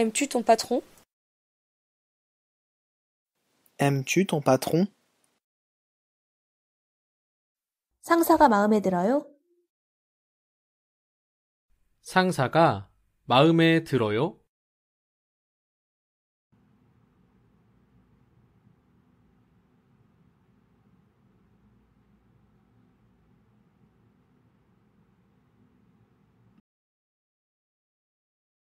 Aimes-tu ton patron Aimes-tu ton patron 상사가 마음에 들어요? 상사가 마음에 들어요?